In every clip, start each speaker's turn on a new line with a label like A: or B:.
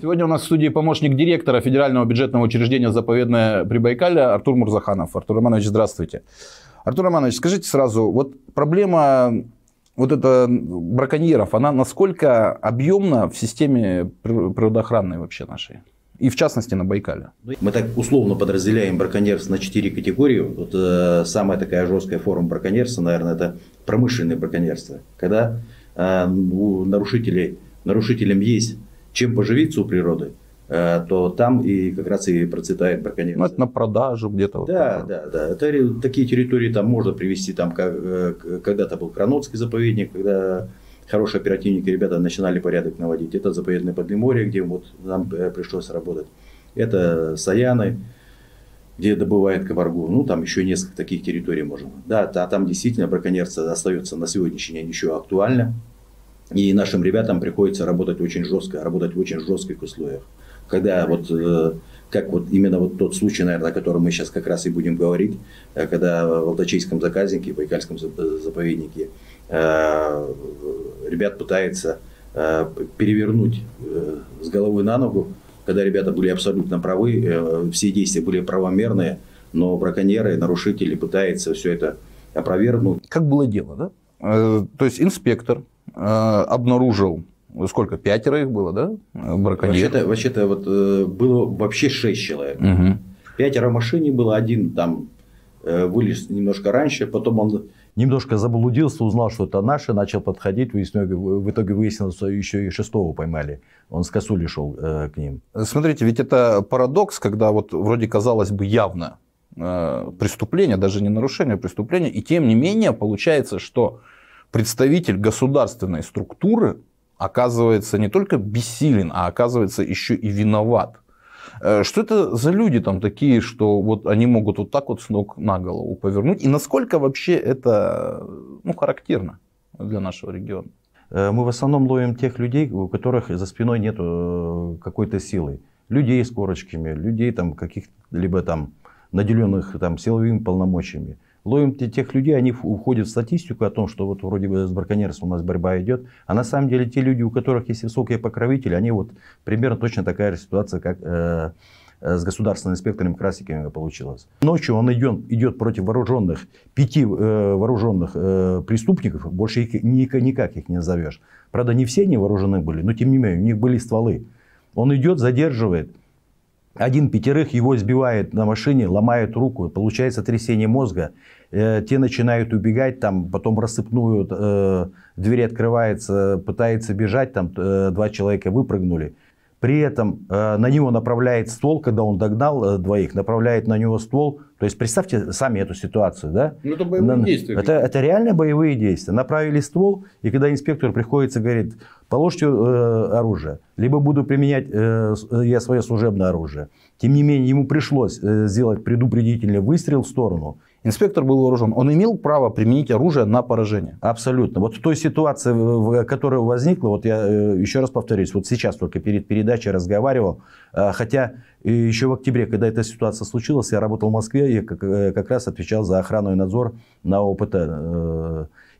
A: Сегодня у нас в студии помощник директора Федерального бюджетного учреждения заповедное Прибайкалье Артур Мурзаханов. Артур Романович, здравствуйте. Артур Романович, скажите сразу, вот проблема вот это браконьеров, она насколько объемна в системе природоохранной вообще нашей? И в частности на Байкале.
B: Ну, мы так условно подразделяем браконьерство на четыре категории. Вот э, самая такая жесткая форма браконьерства, наверное, это промышленное браконьерство. Когда э, у нарушителей, нарушителям есть чем поживиться у природы, э, то там и как раз и процветает браконьерство. Ну, это на продажу где-то. Да, вот да, да. Это, такие территории там можно привести, там как, э, когда-то был Кранотский заповедник, когда хорошие оперативники, ребята начинали порядок наводить. Это заповедное Подлиморье, где вот нам э, пришлось работать. Это Саяны, где добывают кабаргу. Ну, там еще несколько таких территорий можно. Да, а там действительно браконьерство остается на сегодняшний день еще актуально. И нашим ребятам приходится работать очень жестко, работать в очень жестких условиях. Когда вот э, как вот именно вот тот случай, наверное, о котором мы сейчас как раз и будем говорить, э, когда в Алтачейском заказнике, в Байкальском э, заповеднике ребят пытается перевернуть с головы на ногу, когда ребята были абсолютно правы, все действия были правомерные, но браконьеры, нарушители пытаются все это опровергнуть. Как было дело, да? Э, то есть инспектор э, обнаружил сколько, пятеро их было, да, браконьеров? Вообще-то, вообще-то вот, э, было вообще шесть человек. Угу. Пятеро в машине было, один там вылез немножко раньше, потом он немножко заблудился, узнал, что это наши, начал подходить, выяснил, в итоге выяснилось, что еще и шестого поймали. Он с косули шел э, к ним.
A: Смотрите, ведь это парадокс, когда вот вроде казалось бы явно Э, преступления, даже не нарушения преступления, И тем не менее получается, что представитель государственной структуры оказывается не только бессилен, а оказывается еще и виноват. Э, что это за люди там такие, что вот они могут вот так вот с ног на голову повернуть? И насколько вообще это ну, характерно для нашего региона?
B: Э, мы в основном ловим тех людей, у которых за спиной нет какой-то силы. Людей с корочками, людей там каких-либо там наделенных там, силовыми полномочиями. Ловим тех людей, они уходят в статистику о том, что вот вроде бы с браконьерством у нас борьба идет. А на самом деле те люди, у которых есть высокие покровители, они вот примерно точно такая же ситуация, как э, э с государственным инспектором Красиками получилось. Ночью он идет, идет против вооруженных, пяти э, вооруженных э, преступников, больше их никак, никак их не назовешь. Правда, не все они вооружены были, но тем не менее, у них были стволы. Он идет, задерживает, один пятерых его сбивает на машине, ломает руку, получается трясение мозга. Э, те начинают убегать, там потом рассыпнуют. э, дверь открывается, пытается бежать, там э, два человека выпрыгнули. При этом э, на него направляет ствол, когда он догнал э, двоих, направляет на него ствол. То есть представьте сами эту ситуацию, да?
A: Ну это боевые на, действия. Это,
B: это реально боевые действия. Направили ствол, и когда инспектор приходится, говорит, положите э, оружие, либо буду применять э, э, я свое служебное оружие. Тем не менее, ему пришлось э, сделать предупредительный выстрел в сторону. Инспектор был вооружен. Он имел право применить оружие на поражение. Абсолютно. Вот в той ситуации, в которой возникла, вот я э, еще раз повторюсь, вот сейчас только перед передачей разговаривал, э, хотя еще в октябре, когда эта ситуация случилась, я работал в Москве, я э, как раз отвечал за охрану и надзор на ОПТ.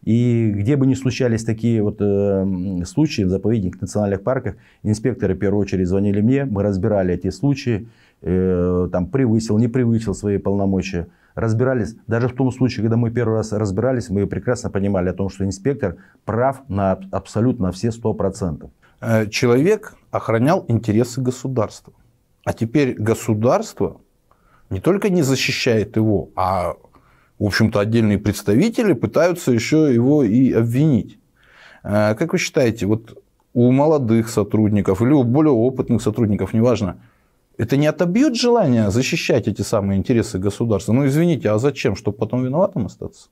B: И где бы ни случались такие вот э, случаи в заповедниках, национальных парках, инспекторы в первую очередь звонили мне, мы разбирали эти случаи, э, там превысил, не превысил свои полномочия разбирались, даже в том случае, когда мы первый раз разбирались, мы прекрасно понимали о том, что инспектор прав на абсолютно все 100%. Э, человек охранял интересы государства. А теперь государство
A: не только не защищает его, а, в общем-то, отдельные представители пытаются еще его и обвинить. Э, как вы считаете, вот у молодых сотрудников или у более опытных сотрудников, неважно, это не отобьет желание защищать эти самые интересы государства? Ну, извините, а зачем? Чтобы потом виноватым остаться?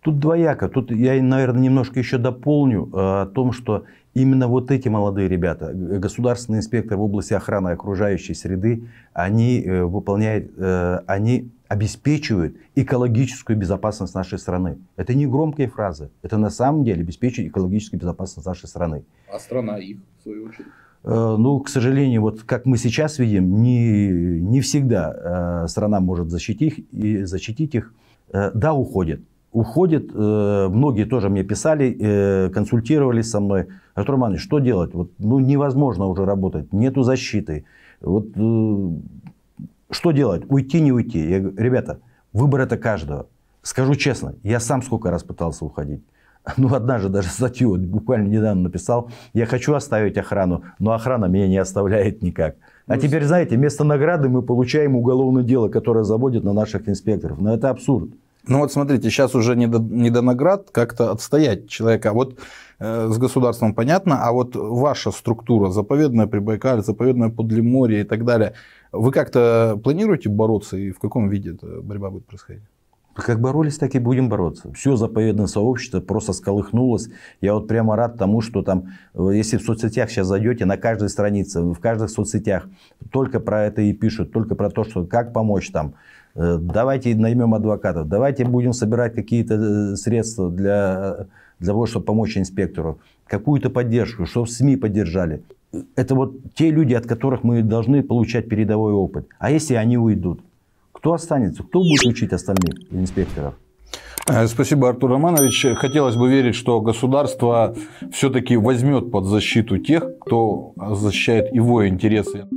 B: Тут двояко. Тут я, наверное, немножко еще дополню э, о том, что именно вот эти молодые ребята, государственные инспекторы в области охраны окружающей среды, они э, выполняют, э, они обеспечивают экологическую безопасность нашей страны. Это не громкие фразы. Это на самом деле обеспечивает экологическую безопасность нашей страны. А страна их, в свою очередь? Э, ну, к сожалению, вот как мы сейчас видим, не, не всегда э, страна может защитить, и защитить их. Э, да, уходят. Уходят. Многие тоже мне писали, консультировались со мной. Артур Иванович, что делать? Вот, ну, невозможно уже работать, нету защиты. Вот что делать? Уйти, не уйти? Я говорю, ребята, выбор это каждого. Скажу честно, я сам сколько раз пытался уходить. ну, одна же даже статью вот, буквально недавно написал, я хочу оставить охрану, но охрана меня не оставляет никак. А ну, теперь, знаете, вместо награды мы получаем уголовное дело, которое заводит на наших инспекторов. Но это абсурд. Ну вот смотрите, сейчас уже
A: не до, не до наград как-то отстоять человека. А вот э, с государством понятно, а вот ваша структура, заповедная Прибайкаль, заповедная Подлиморье и так далее, вы как-то планируете
B: бороться и в каком
A: виде эта борьба будет
B: происходить? А как боролись, так и будем бороться. Все заповедное сообщество просто сколыхнулось. Я вот прямо рад тому, что там, э, если в соцсетях сейчас зайдете, на каждой странице, в каждых соцсетях только про это и пишут, только про то, что как помочь там. Э, давайте наймем адвокатов, давайте будем собирать какие-то э, средства для, для того, чтобы помочь инспектору. Какую-то поддержку, чтобы СМИ поддержали. Это вот те люди, от которых мы должны получать передовой опыт. А если они уйдут? Кто останется? Кто будет учить остальных инспекторов? Э,
A: спасибо, Артур Романович. Хотелось бы верить, что государство все-таки возьмет под защиту тех, кто защищает его интересы.